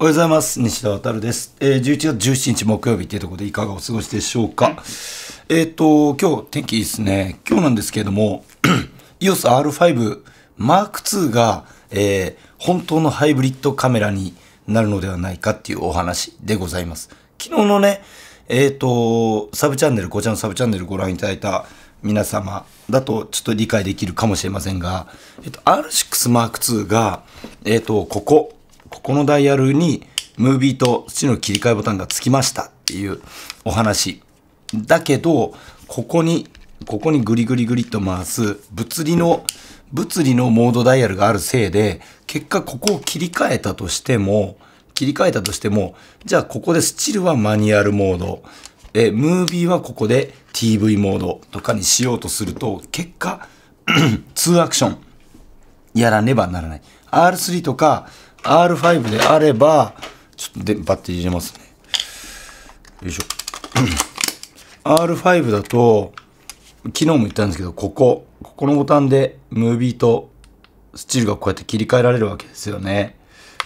おはようございます。西田航です。えー、11月17日木曜日というところでいかがお過ごしでしょうか。えっ、ー、と、今日天気いいですね。今日なんですけれども、EOS R5 Mark II が、えー、本当のハイブリッドカメラになるのではないかっていうお話でございます。昨日のね、えっ、ー、と、サブチャンネル、こちらのサブチャンネルご覧いただいた皆様だとちょっと理解できるかもしれませんが、えっ、ー、と、R6 Mark II が、えっ、と、ここ、ここのダイヤルにムービーと土の切り替えボタンがつきましたっていうお話。だけど、ここに、ここにグリグリグリっと回す物理の、物理のモードダイヤルがあるせいで、結果ここを切り替えたとしても、切り替えたとしても、じゃあここでスチルはマニュアルモード、え、ムービーはここで TV モードとかにしようとすると、結果、2 アクションやらねばならない。R3 とか、R5 であれば、ちょっとでバッテリー入れますね。よいしょ。R5 だと、昨日も言ったんですけど、ここ、ここのボタンでムービーとスチールがこうやって切り替えられるわけですよね。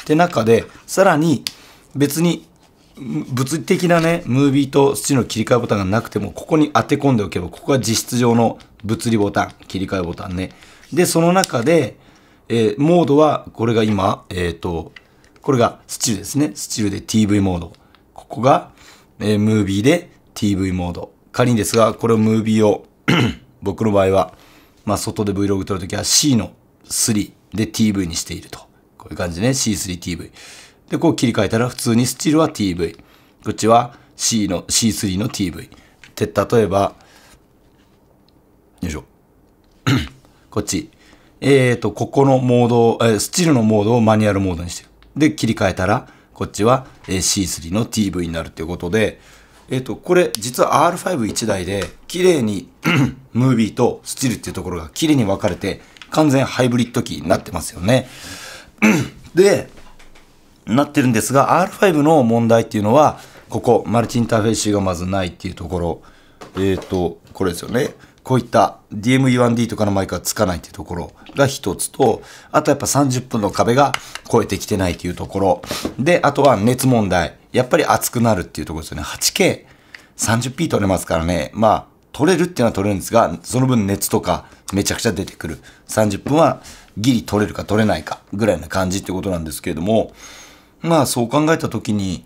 って中で、さらに別に物理的なね、ムービーとスチールの切り替えボタンがなくても、ここに当て込んでおけば、ここは実質上の物理ボタン、切り替えボタンね。で、その中で、えー、モードは、これが今、えっ、ー、と、これがスチルですね。スチルで TV モード。ここが、えー、ムービーで TV モード。仮にですが、これをムービーを 僕の場合は、まあ、外で Vlog 撮るときは C の3で TV にしていると。こういう感じでね。C3TV。で、こう切り替えたら普通にスチルは TV。こっちは C の、C3 の TV。で、例えば、よいしょ。こっち。えっ、ー、と、ここのモード、えー、スチールのモードをマニュアルモードにしてる。で、切り替えたら、こっちは、えー、C3 の TV になるっていうことで、えっ、ー、と、これ、実は R51 台で、綺麗に ムービーとスチルっていうところが綺麗に分かれて、完全ハイブリッド機になってますよね。で、なってるんですが、R5 の問題っていうのは、ここ、マルチインターフェースがまずないっていうところ、えっ、ー、と、これですよね。こういった DME1D とかのマイクはつかないっていうところが一つと、あとやっぱ30分の壁が超えてきてないっていうところ。で、あとは熱問題。やっぱり熱くなるっていうところですよね。8K、30P 取れますからね。まあ、取れるっていうのは取れるんですが、その分熱とかめちゃくちゃ出てくる。30分はギリ取れるか取れないかぐらいな感じってことなんですけれども、まあそう考えた時に、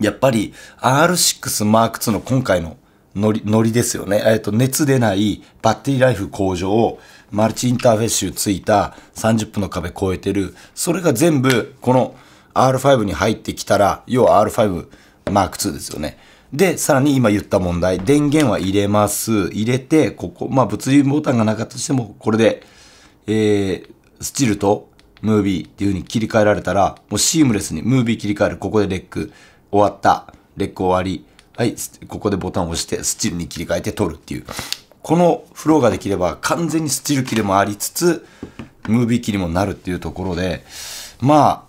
やっぱり R6M2 の今回のノリ、ノリですよね。えっと、熱出ないバッテリーライフ向上、マルチインターフェッシュついた30分の壁超えてる。それが全部、この R5 に入ってきたら、要は R5 m ーク2ですよね。で、さらに今言った問題、電源は入れます。入れて、ここ、まあ物流ボタンがなかったとしても、これで、えー、スチルとムービーっていう風に切り替えられたら、もうシームレスにムービー切り替える。ここでレック終わった。レック終わり。はい、ここでボタンを押してスチールに切り替えて取るっていう。このフローができれば完全にスチール切りもありつつ、ムービー切りもなるっていうところで、ま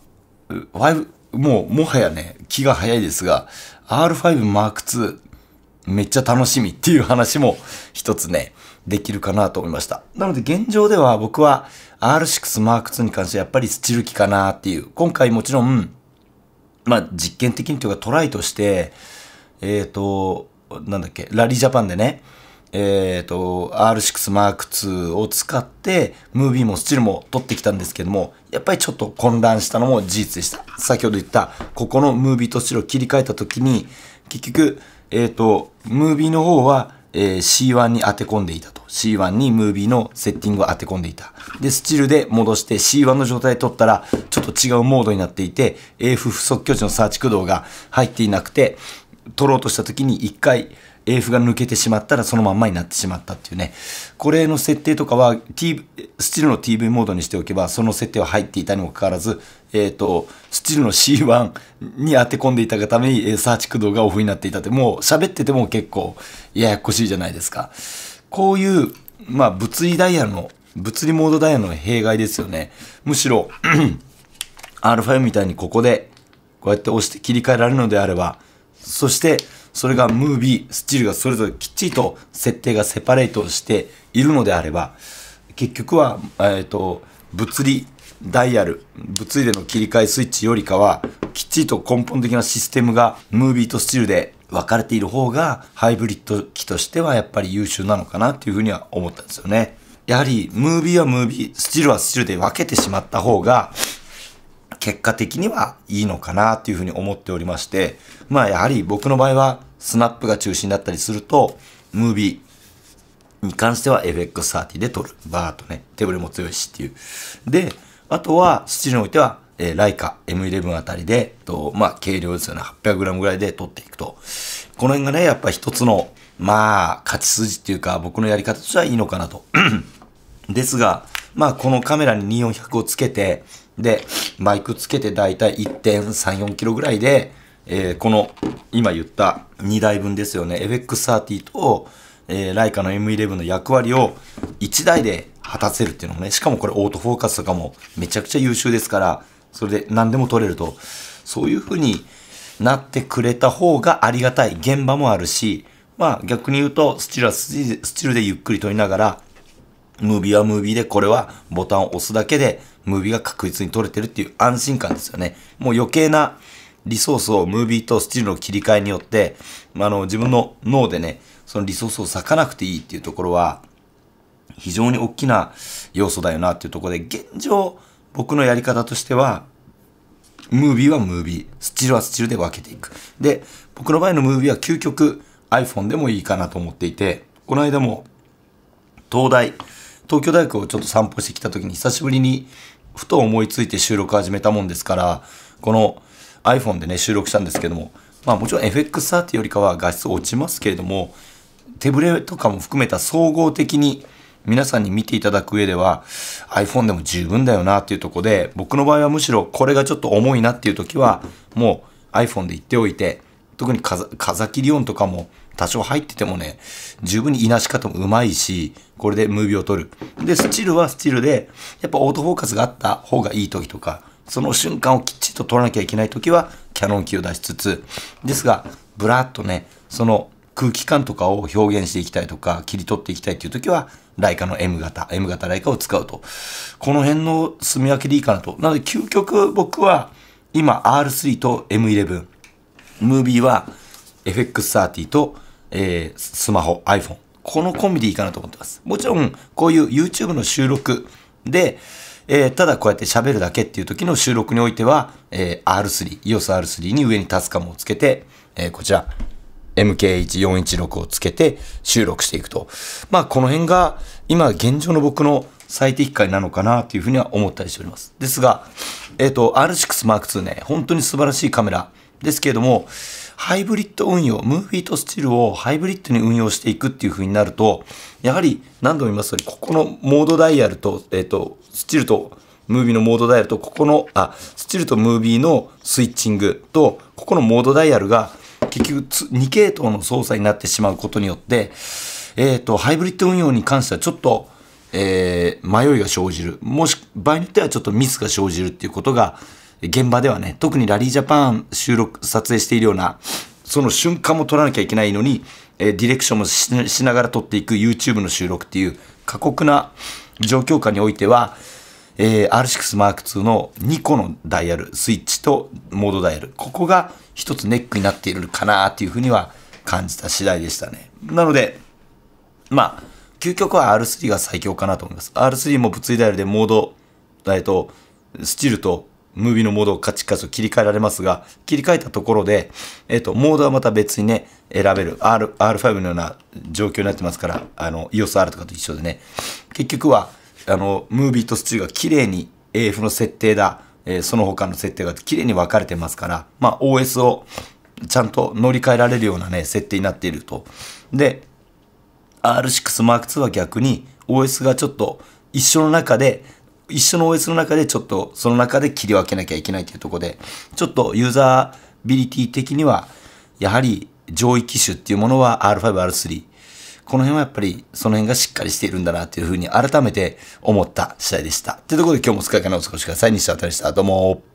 あ、5、もうもはやね、気が早いですが、R5M2 めっちゃ楽しみっていう話も一つね、できるかなと思いました。なので現状では僕は R6M2 に関してはやっぱりスチル機かなっていう。今回もちろん、まあ実験的にというかトライとして、えっ、ー、と、なんだっけ、ラリージャパンでね、えっ、ー、と、R6 Mark を使って、ムービーもスチルも撮ってきたんですけども、やっぱりちょっと混乱したのも事実でした。先ほど言った、ここのムービーとスチルを切り替えた時に、結局、えっ、ー、と、ムービーの方は、えー、C1 に当て込んでいたと。C1 にムービーのセッティングを当て込んでいた。で、スチルで戻して C1 の状態で撮ったら、ちょっと違うモードになっていて、AF 不足巨値のサーチ駆動が入っていなくて、取ろうとした時に一回 AF が抜けてしまったらそのまんまになってしまったっていうね。これの設定とかは、T、スチルの TV モードにしておけばその設定は入っていたにもかかわらず、えっ、ー、と、スチルの C1 に当て込んでいたがためにサーチ駆動がオフになっていたって、もう喋ってても結構ややこしいじゃないですか。こういう、まあ物理ダイヤの、物理モードダイヤの弊害ですよね。むしろ、R5 みたいにここでこうやって押して切り替えられるのであれば、そして、それがムービー、スチールがそれぞれきっちりと設定がセパレートしているのであれば、結局は、えっ、ー、と、物理ダイヤル、物理での切り替えスイッチよりかは、きっちりと根本的なシステムが、ムービーとスチールで分かれている方が、ハイブリッド機としてはやっぱり優秀なのかなっていうふうには思ったんですよね。やはり、ムービーはムービー、スチールはスチールで分けてしまった方が、結果的にはいいのかなというふうに思っておりまして、まあやはり僕の場合はスナップが中心だったりすると、ムービーに関しては FX30 で撮る。バーとね、手ブレも強いしっていう。で、あとは、スチルにおいては、えー、ライカ M11 あたりで、と、まあ、軽量ですよね。800g ぐらいで撮っていくと。この辺がね、やっぱ一つの、まあ、勝ち筋っていうか、僕のやり方としてはいいのかなと。ですが、まあ、このカメラに2400をつけて、で、マイクつけてだいたい1.3、4キロぐらいで、えー、この今言った2台分ですよね、FX30 と、えー、ライカの M11 の役割を1台で果たせるっていうのもね、しかもこれオートフォーカスとかもめちゃくちゃ優秀ですから、それで何でも撮れると、そういう風になってくれた方がありがたい現場もあるし、まあ逆に言うと、スチルはスチルでゆっくり撮りながら、ムービーはムービーで、これはボタンを押すだけで、ムービーが確実に撮れてるっていう安心感ですよね。もう余計なリソースをムービーとスチールの切り替えによって、あの、自分の脳でね、そのリソースを割かなくていいっていうところは、非常に大きな要素だよなっていうところで、現状、僕のやり方としては、ムービーはムービー、スチールはスチールで分けていく。で、僕の場合のムービーは究極 iPhone でもいいかなと思っていて、この間も、東大、東京大学をちょっと散歩してきた時に久しぶりにふと思いついて収録始めたもんですからこの iPhone でね収録したんですけどもまあもちろん FXR っていうよりかは画質落ちますけれども手ぶれとかも含めた総合的に皆さんに見ていただく上では iPhone でも十分だよなっていうとこで僕の場合はむしろこれがちょっと重いなっていう時はもう iPhone で言っておいて特に風切り音とかも多少入っててもね、十分にいなし方もうまいし、これでムービーを撮る。で、スチールはスチールで、やっぱオートフォーカスがあった方がいい時とか、その瞬間をきっちりと撮らなきゃいけない時は、キャノン機を出しつつ、ですが、ブラっとね、その空気感とかを表現していきたいとか、切り取っていきたいっていう時は、ライカの M 型、M 型ライカを使うと。この辺の住み分けでいいかなと。なので、究極僕は、今 R3 と M11、ムービーは FX30 とえー、スマホ、iPhone。このコンビでいいかなと思ってます。もちろん、こういう YouTube の収録で、えー、ただこうやって喋るだけっていう時の収録においては、えー、R3、EOS R3 に上にタスカムをつけて、えー、こちら、MK1416 をつけて収録していくと。まあ、この辺が今現状の僕の最適解なのかなというふうには思ったりしております。ですが、えっ、ー、と、R6M2 ね、本当に素晴らしいカメラですけれども、ハイブリッド運用、ムーフィーとスチールをハイブリッドに運用していくっていう風になると、やはり何度も言いますと、ここのモードダイヤルと、えっ、ー、と、スチールとムービーのモードダイヤルと、ここの、あ、スチールとムービーのスイッチングと、ここのモードダイヤルが、結局2系統の操作になってしまうことによって、えっ、ー、と、ハイブリッド運用に関してはちょっと、えー、迷いが生じる。もし、場合によってはちょっとミスが生じるっていうことが現場ではね、特にラリージャパン収録、撮影しているような、その瞬間も撮らなきゃいけないのに、えー、ディレクションもしながら撮っていく YouTube の収録っていう過酷な状況下においては、えー、R6M2 の2個のダイヤル、スイッチとモードダイヤル、ここが一つネックになっているかなっていうふうには感じた次第でしたね。なので、まあ、究極は R3 が最強かなと思います。R3 も物理ダイヤルでモード、えっと、スチルとムービーのモードをカチカチと切り替えられますが、切り替えたところで、えっ、と、モードはまた別にね、選べる R、R5 のような状況になってますから、あの、EOSR とかと一緒でね、結局は、あの、ムービーとスチューが綺麗に AF の設定だ、えー、その他の設定が綺麗に分かれてますから、まあ、OS をちゃんと乗り換えられるようなね、設定になっていると。で、R6M2 は逆に OS がちょっと一緒の中で、一緒の OS の中でちょっとその中で切り分けなきゃいけないというところで、ちょっとユーザビリティ的には、やはり上位機種っていうものは R5、R3。この辺はやっぱりその辺がしっかりしているんだなというふうに改めて思った次第でした。というところで今日もお疲れをお過ごしください。西田渡りでした。どうも。